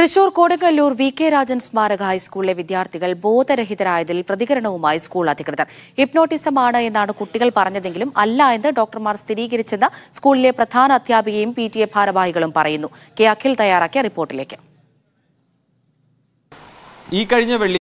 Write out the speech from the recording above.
തൃശൂർ കോടങ്ങല്ലൂർ വി കെ രാജൻ സ്മാരക ഹൈസ്കൂളിലെ വിദ്യാർത്ഥികൾ ബോധരഹിതരായതിൽ പ്രതികരണവുമായി സ്കൂൾ അധികൃതർ ഹിപ്നോട്ടിസമാണ് എന്നാണ് കുട്ടികൾ പറഞ്ഞതെങ്കിലും അല്ല എന്ന് ഡോക്ടർമാർ സ്ഥിരീകരിച്ചെന്ന് സ്കൂളിലെ പ്രധാന അധ്യാപികയും പി ടി എ ഭാരവാഹികളും പറയുന്നു കെ അഖിൽ തയ്യാറാക്കിയ റിപ്പോർട്ടിലേക്ക് ഈ കഴിഞ്ഞ വെള്ളി